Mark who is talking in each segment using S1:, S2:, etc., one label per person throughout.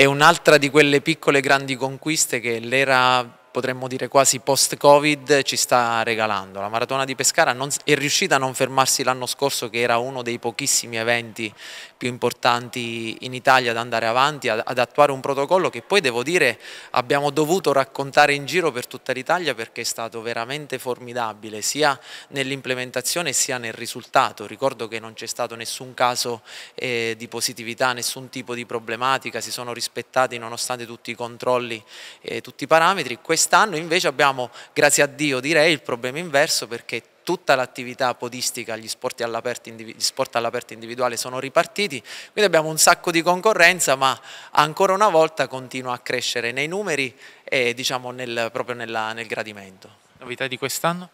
S1: è un'altra di quelle piccole grandi conquiste che l'era potremmo dire quasi post-Covid, ci sta regalando. La maratona di Pescara non, è riuscita a non fermarsi l'anno scorso, che era uno dei pochissimi eventi più importanti in Italia ad andare avanti, ad, ad attuare un protocollo che poi devo dire abbiamo dovuto raccontare in giro per tutta l'Italia perché è stato veramente formidabile, sia nell'implementazione sia nel risultato. Ricordo che non c'è stato nessun caso eh, di positività, nessun tipo di problematica, si sono rispettati nonostante tutti i controlli, eh, tutti i parametri. Questo Quest'anno invece abbiamo, grazie a Dio direi, il problema inverso perché tutta l'attività podistica, gli sport, all'aperto all individuale sono ripartiti, quindi abbiamo un sacco di concorrenza ma ancora una volta continua a crescere nei numeri e diciamo nel, proprio nella, nel gradimento. Novità di quest'anno?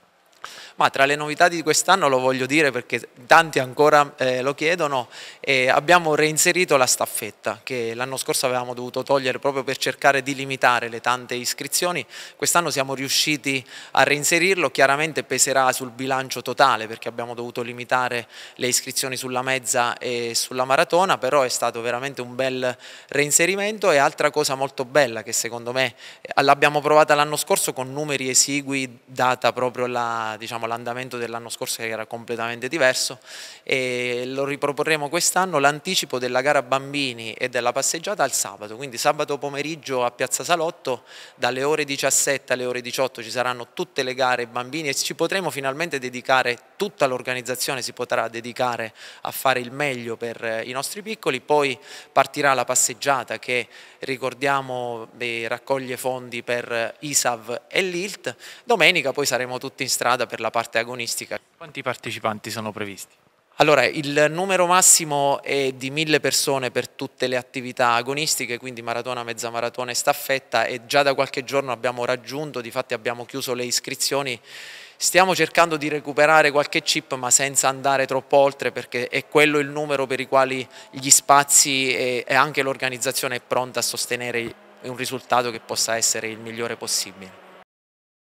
S1: Ma tra le novità di quest'anno lo voglio dire perché tanti ancora eh, lo chiedono, eh, abbiamo reinserito la staffetta che l'anno scorso avevamo dovuto togliere proprio per cercare di limitare le tante iscrizioni, quest'anno siamo riusciti a reinserirlo, chiaramente peserà sul bilancio totale perché abbiamo dovuto limitare le iscrizioni sulla mezza e sulla maratona, però è stato veramente un bel reinserimento e altra cosa molto bella che secondo me eh, l'abbiamo provata l'anno scorso con numeri esigui data proprio la diciamo, l'andamento dell'anno scorso che era completamente diverso e lo riproporremo quest'anno l'anticipo della gara bambini e della passeggiata al sabato, quindi sabato pomeriggio a Piazza Salotto dalle ore 17 alle ore 18 ci saranno tutte le gare bambini e ci potremo finalmente dedicare, tutta l'organizzazione si potrà dedicare a fare il meglio per eh, i nostri piccoli, poi partirà la passeggiata che ricordiamo raccoglie fondi per eh, ISAV e l'ILT, domenica poi saremo tutti in strada giornata per la parte agonistica. Quanti partecipanti sono previsti? Allora, il numero massimo è di mille persone per tutte le attività agonistiche, quindi maratona, mezza maratona e staffetta e già da qualche giorno abbiamo raggiunto, di fatti abbiamo chiuso le iscrizioni. Stiamo cercando di recuperare qualche chip ma senza andare troppo oltre perché è quello il numero per i quali gli spazi e anche l'organizzazione è pronta a sostenere un risultato che possa essere il migliore possibile.